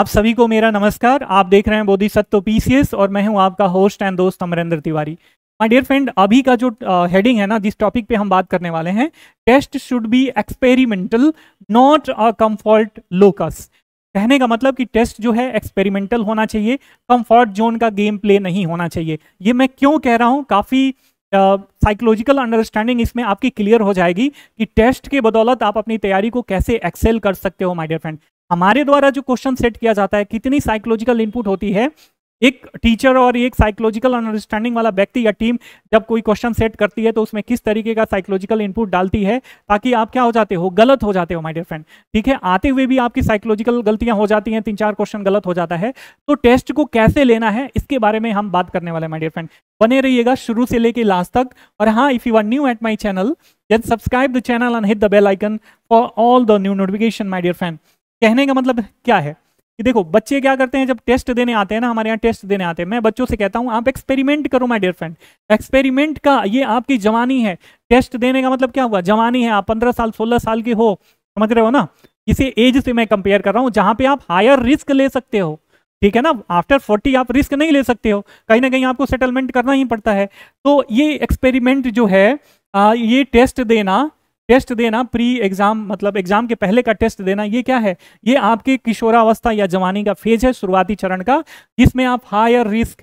आप सभी को मेरा नमस्कार आप देख रहे हैं बोधि सत्व पीसीएस और मैं हूं आपका होस्ट एंड दोस्त Amarendra Tiwari my dear friend अभी का जो हेडिंग uh, है ना जिस टॉपिक पे हम बात करने वाले हैं test should be experimental not a comfort locus कहने का मतलब कि टेस्ट जो है एक्सपेरिमेंटल होना चाहिए कम्फर्ट जोन का गेम प्ले नहीं होना चाहिए ये मैं क्यों कह रहा हूँ काफ़ी साइकोलॉजिकल uh, अंडरस्टैंडिंग इसमें आपकी क्लियर हो जाएगी कि टेस्ट के बदौलत आप अपनी तैयारी को कैसे एक्सेल कर सकते हो माय डियर फ्रेंड हमारे द्वारा जो क्वेश्चन सेट किया जाता है कितनी साइकोलॉजिकल इनपुट होती है एक टीचर और एक साइकोलॉजिकल अंडरस्टैंडिंग वाला व्यक्ति या टीम जब कोई क्वेश्चन सेट करती है तो उसमें किस तरीके का साइकोलॉजिकल इनपुट डालती है ताकि आप क्या हो जाते हो गलत हो जाते हो माय डियर फ्रेंड ठीक है आते हुए भी आपकी साइकोलॉजिकल गलतियां हो जाती हैं तीन चार क्वेश्चन गलत हो जाता है तो टेस्ट को कैसे लेना है इसके बारे में हम बात करने वाले माइडियर फ्रेंड बने रहिएगा शुरू से लेके लास्ट तक और हाँ if you are new at my channel then subscribe the channel and hit the bell icon for all the new notification my dear friend कहने का मतलब क्या है कि देखो बच्चे क्या करते हैं जब टेस्ट देने आते हैं ना हमारे यहाँ टेस्ट देने आते हैं मैं बच्चों से कहता हूँ आप एक्सपेरिमेंट करो माय डियर फ्रेंड एक्सपेरिमेंट का ये आपकी जवानी है टेस्ट देने का मतलब क्या हुआ जवानी है आप पंद्रह साल सोलह साल के हो समझ रहे हो ना इसी एज से मैं कंपेयर कर रहा हूँ जहाँ पे आप हायर रिस्क ले सकते हो ठीक है ना आफ्टर फोर्टी आप रिस्क नहीं ले सकते हो कहीं ना कहीं आपको सेटलमेंट करना ही पड़ता है तो ये एक्सपेरिमेंट जो है आ, ये टेस्ट देना टेस्ट देना प्री एग्जाम मतलब एग्जाम के पहले का टेस्ट देना ये क्या है ये आपके किशोरावस्था या जवानी का फेज है शुरुआती चरण का जिसमें आप हायर रिस्क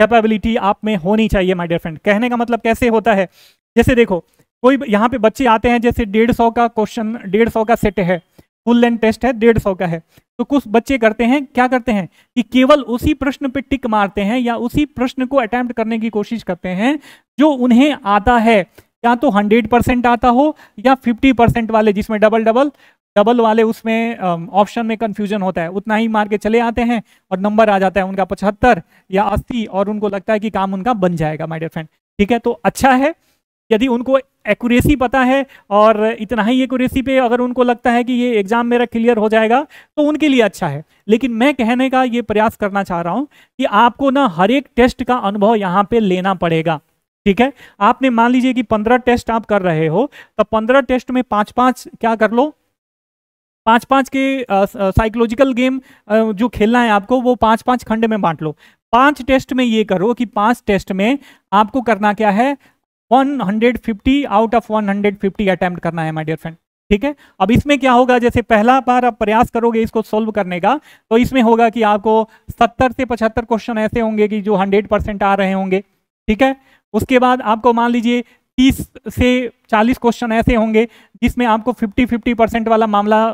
कैपेबिलिटी आप में होनी चाहिए माय डियर फ्रेंड कहने का मतलब कैसे होता है जैसे देखो कोई यहाँ पे बच्चे आते हैं जैसे डेढ़ सौ का क्वेश्चन डेढ़ सौ का सेट है फुल लेंथ टेस्ट है डेढ़ सौ का है तो कुछ बच्चे करते हैं क्या करते हैं कि केवल उसी प्रश्न पे टिक मारते हैं या उसी प्रश्न को अटैम्प्ट करने की कोशिश करते हैं जो उन्हें आता है या तो हंड्रेड परसेंट आता हो या फिफ्टी परसेंट वाले जिसमें डबल डबल डबल वाले उसमें ऑप्शन में कंफ्यूजन होता है उतना ही मार के चले आते हैं और नंबर आ जाता है उनका पचहत्तर या अस्सी और उनको लगता है कि काम उनका बन जाएगा माई डर फ्रेंड ठीक है तो अच्छा है यदि उनको एक्यूरेसी पता है और इतना ही एक्यूरेसी पे अगर उनको लगता है कि ये एग्ज़ाम मेरा क्लियर हो जाएगा तो उनके लिए अच्छा है लेकिन मैं कहने का ये प्रयास करना चाह रहा हूँ कि आपको ना हर एक टेस्ट का अनुभव यहाँ पे लेना पड़ेगा ठीक है आपने मान लीजिए कि पंद्रह टेस्ट आप कर रहे हो तो पंद्रह टेस्ट में पांच पांच क्या कर लो पांच पांच के साइकोलॉजिकल गेम आ, जो खेलना है आपको वो पांच पांच खंड में बांट लो पांच टेस्ट में ये करो कि पांच टेस्ट में आपको करना क्या है 150 आउट ऑफ 150 अटेम्प्ट करना है माय डियर फ्रेंड ठीक है अब इसमें क्या होगा जैसे पहला बार आप प्रयास करोगे इसको सोल्व करने का तो इसमें होगा कि आपको 70 से 75 क्वेश्चन ऐसे होंगे कि जो 100 परसेंट आ रहे होंगे ठीक है उसके बाद आपको मान लीजिए तीस से चालीस क्वेश्चन ऐसे होंगे जिसमें आपको फिफ्टी फिफ्टी परसेंट वाला मामला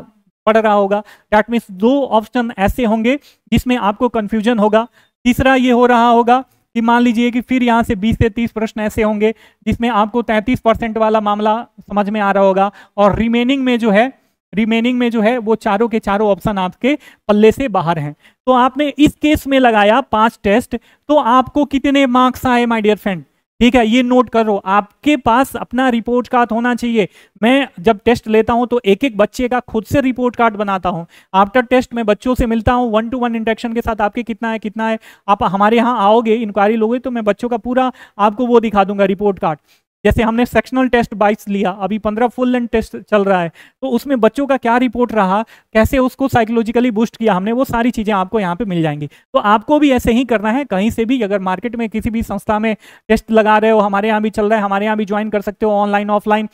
पड़ रहा होगा डैट मीन्स दो ऑप्शन ऐसे होंगे जिसमें आपको कन्फ्यूजन होगा तीसरा ये हो रहा होगा कि मान लीजिए कि फिर यहाँ से 20 से 30 प्रश्न ऐसे होंगे जिसमें आपको 33 परसेंट वाला मामला समझ में आ रहा होगा और रिमेनिंग में जो है रिमेनिंग में जो है वो चारों के चारों ऑप्शन आपके पल्ले से बाहर हैं तो आपने इस केस में लगाया पांच टेस्ट तो आपको कितने मार्क्स आए माय डियर फ्रेंड ठीक है ये नोट करो आपके पास अपना रिपोर्ट कार्ड होना चाहिए मैं जब टेस्ट लेता हूं तो एक एक बच्चे का खुद से रिपोर्ट कार्ड बनाता हूं आफ्टर टेस्ट मैं बच्चों से मिलता हूं वन टू वन इंटरेक्शन के साथ आपके कितना है कितना है आप हमारे यहाँ आओगे इंक्वायरी लोगे तो मैं बच्चों का पूरा आपको वो दिखा दूंगा रिपोर्ट कार्ड जैसे हमने सेक्शनल टेस्ट बाइस लिया अभी पंद्रह फुल लेंथ टेस्ट चल रहा है तो उसमें बच्चों का क्या रिपोर्ट रहा कैसे उसको साइकोलॉजिकली बूस्ट किया हमने वो सारी चीज़ें आपको यहाँ पे मिल जाएंगी तो आपको भी ऐसे ही करना है कहीं से भी अगर मार्केट में किसी भी संस्था में टेस्ट लगा रहे हो हमारे यहाँ भी चल रहा है हमारे यहाँ भी ज्वाइन कर सकते हो ऑनलाइन ऑफलाइन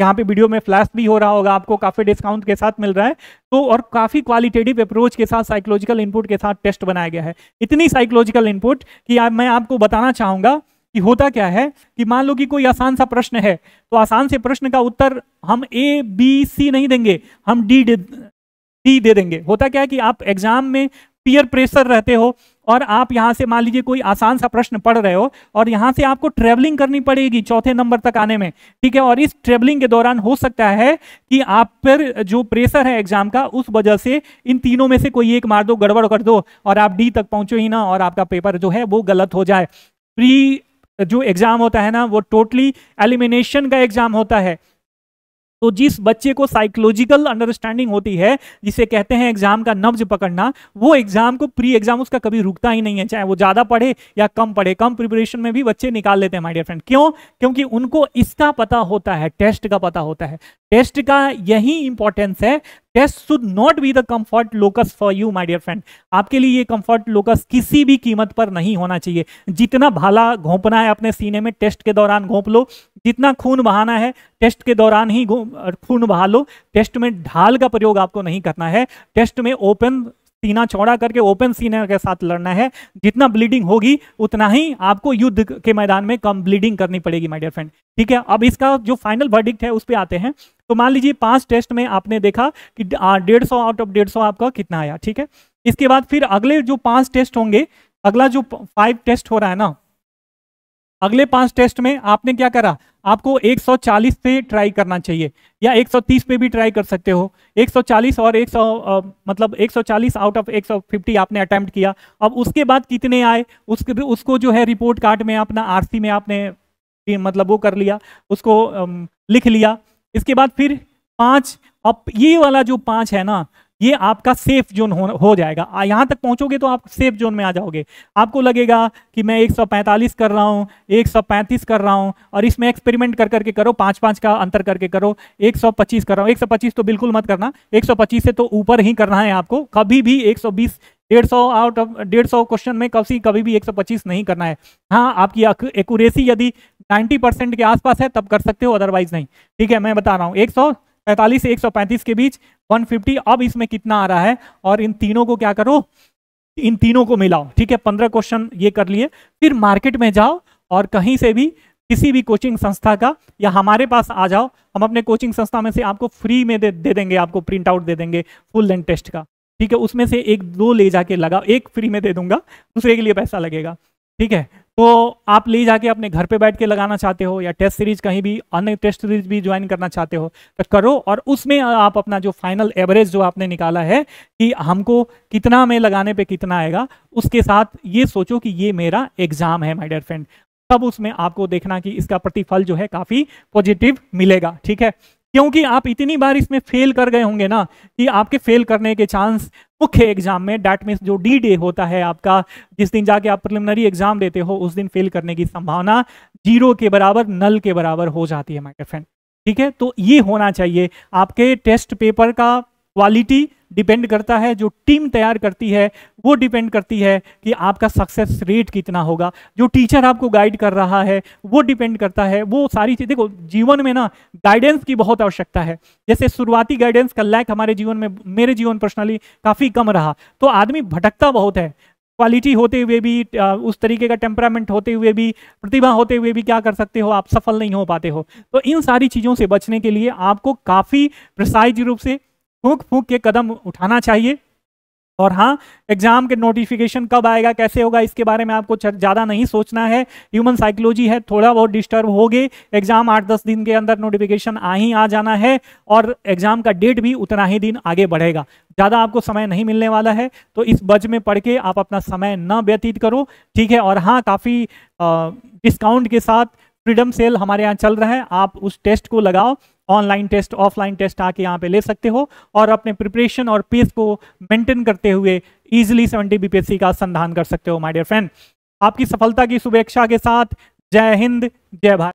यहाँ पे वीडियो में फ्लैश भी हो रहा होगा आपको काफ़ी डिस्काउंट के साथ मिल रहा है तो और काफ़ी क्वालिटेटिव अप्रोच के साथ साइकोलॉजिकल इनपुट के साथ टेस्ट बनाया गया है इतनी साइकोलॉजिकल इनपुट कि आ, मैं आपको बताना चाहूँगा कि होता क्या है कि मान लो कि कोई आसान सा प्रश्न है तो आसान से प्रश्न का उत्तर हम ए बी सी नहीं देंगे हम डी डी दे देंगे होता क्या है कि आप एग्जाम में पीयर प्रेशर रहते हो और आप यहां से मान लीजिए कोई आसान सा प्रश्न पढ़ रहे हो और यहां से आपको ट्रेवलिंग करनी पड़ेगी चौथे नंबर तक आने में ठीक है और इस ट्रेवलिंग के दौरान हो सकता है कि आप पर जो प्रेशर है एग्जाम का उस वजह से इन तीनों में से कोई एक मार दो गड़बड़ कर दो और आप डी तक पहुंचो ही ना और आपका पेपर जो है वो गलत हो जाए प्री तो जो एग्ज़ाम होता है ना वो टोटली एलिमिनेशन का एग्ज़ाम होता है तो जिस बच्चे को साइकोलॉजिकल अंडरस्टैंडिंग होती है जिसे कहते हैं एग्जाम का नब्ज पकड़ना वो एग्जाम को प्री एग्जाम उसका कभी रुकता ही नहीं है चाहे वो ज्यादा पढ़े या कम पढ़े कम प्रिपरेशन में भी बच्चे निकाल लेते हैं माय डियर फ्रेंड क्यों क्योंकि उनको इसका पता होता है टेस्ट का पता होता है टेस्ट का यही इंपॉर्टेंस है that should not be the comfort locus for you my dear friend आपके लिए ये कंफर्ट लोकस किसी भी कीमत पर नहीं होना चाहिए जितना भाला घोंपना है अपने सीने में टेस्ट के दौरान घोंप लो जितना खून बहाना है टेस्ट के दौरान ही खून बहा लो टेस्ट में ढाल का प्रयोग आपको नहीं करना है टेस्ट में ओपन सीना चौड़ा करके ओपन सीने के साथ लड़ना है जितना ब्लीडिंग होगी उतना ही आपको युद्ध के मैदान में कम ब्लीडिंग करनी पड़ेगी माय डियर फ्रेंड ठीक है अब इसका जो फाइनल वर्डिक्ट है उस पर आते हैं तो मान लीजिए पांच टेस्ट में आपने देखा कि डेढ़ सौ आउट ऑफ डेढ़ सौ आपका कितना आया ठीक है इसके बाद फिर अगले जो पांच टेस्ट होंगे अगला जो फाइव टेस्ट हो रहा है ना अगले पांच टेस्ट में आपने क्या करा आपको 140 पे ट्राई करना चाहिए या 130 पे भी ट्राई कर सकते हो 140 और 100 आ, मतलब 140 आउट ऑफ 150 आपने अटैम्प्ट किया अब उसके बाद कितने आए उसके उसको जो है रिपोर्ट कार्ड में अपना आरसी में आपने मतलब वो कर लिया उसको आ, लिख लिया इसके बाद फिर पांच अब ये वाला जो पांच है ना ये आपका सेफ जोन हो, हो जाएगा यहाँ तक पहुँचोगे तो आप सेफ जोन में आ जाओगे आपको लगेगा कि मैं 145 कर रहा हूँ 135 कर रहा हूँ और इसमें एक्सपेरिमेंट कर करके करो पाँच पाँच का अंतर करके करो 125 कर रहा हूँ 125 तो बिल्कुल मत करना 125 से तो ऊपर ही करना है आपको कभी भी 120 डेढ़ सौ आउट ऑफ डेढ़ सौ क्वेश्चन में कभी कभी भी एक नहीं करना है हाँ आपकी एकूरेसी यदि नाइन्टी परसेंट के आसपास है तब कर सकते हो अदरवाइज नहीं ठीक है मैं बता रहा हूँ एक सौ पैंतालीस से एक सौ पैंतीस के बीच वन फिफ्टी अब इसमें कितना आ रहा है और इन तीनों को क्या करो इन तीनों को मिलाओ ठीक है पंद्रह क्वेश्चन ये कर लिए फिर मार्केट में जाओ और कहीं से भी किसी भी कोचिंग संस्था का या हमारे पास आ जाओ हम अपने कोचिंग संस्था में से आपको फ्री में दे, दे देंगे आपको प्रिंट आउट दे देंगे फुल लेंथ टेस्ट का ठीक है उसमें से एक दो ले जाके लगा एक फ्री में दे दूंगा दूसरे के लिए पैसा लगेगा ठीक है तो आप ले जाके अपने घर पे बैठ के लगाना चाहते हो या टेस्ट सीरीज कहीं भी अन्य टेस्ट सीरीज भी ज्वाइन करना चाहते हो तो करो और उसमें आप अपना जो फाइनल एवरेज जो आपने निकाला है कि हमको कितना में लगाने पे कितना आएगा उसके साथ ये सोचो कि ये मेरा एग्जाम है माय डियर फ्रेंड तब उसमें आपको देखना कि इसका प्रतिफल जो है काफी पॉजिटिव मिलेगा ठीक है क्योंकि आप इतनी बार इसमें फेल कर गए होंगे ना कि आपके फेल करने के चांस मुख्य एग्जाम में डैट मीन्स जो डी डे होता है आपका जिस दिन जाके आप प्रिलिमिनरी एग्जाम देते हो उस दिन फेल करने की संभावना जीरो के बराबर नल के बराबर हो जाती है माइटर फ्रेंड ठीक है तो ये होना चाहिए आपके टेस्ट पेपर का क्वालिटी डिपेंड करता है जो टीम तैयार करती है वो डिपेंड करती है कि आपका सक्सेस रेट कितना होगा जो टीचर आपको गाइड कर रहा है वो डिपेंड करता है वो सारी चीज़ देखो जीवन में ना गाइडेंस की बहुत आवश्यकता है जैसे शुरुआती गाइडेंस का लैक हमारे जीवन में मेरे जीवन पर्सनली काफ़ी कम रहा तो आदमी भटकता बहुत है क्वालिटी होते हुए भी उस तरीके का टेम्परामेंट होते हुए भी प्रतिभा होते हुए भी क्या कर सकते हो आप सफल नहीं हो पाते हो तो इन सारी चीज़ों से बचने के लिए आपको काफ़ी प्रसाइज रूप से फूक फूक के कदम उठाना चाहिए और हाँ एग्जाम के नोटिफिकेशन कब आएगा कैसे होगा इसके बारे में आपको ज़्यादा नहीं सोचना है ह्यूमन साइकोलॉजी है थोड़ा बहुत डिस्टर्ब हो गए एग्जाम आठ दस दिन के अंदर नोटिफिकेशन आ ही आ जाना है और एग्जाम का डेट भी उतना ही दिन आगे बढ़ेगा ज़्यादा आपको समय नहीं मिलने वाला है तो इस बज में पढ़ के आप अपना समय न व्यतीत करो ठीक है और हाँ काफ़ी डिस्काउंट के साथ फ्रीडम सेल हमारे यहाँ चल रहा है आप उस टेस्ट को लगाओ ऑनलाइन टेस्ट ऑफलाइन टेस्ट आके यहाँ पे ले सकते हो और अपने प्रिपरेशन और पेस को मेंटेन करते हुए इजिली सेवेंटी बीपीएससी का संधान कर सकते हो माय डियर फ्रेंड आपकी सफलता की शुभेक्षा के साथ जय हिंद जय भारत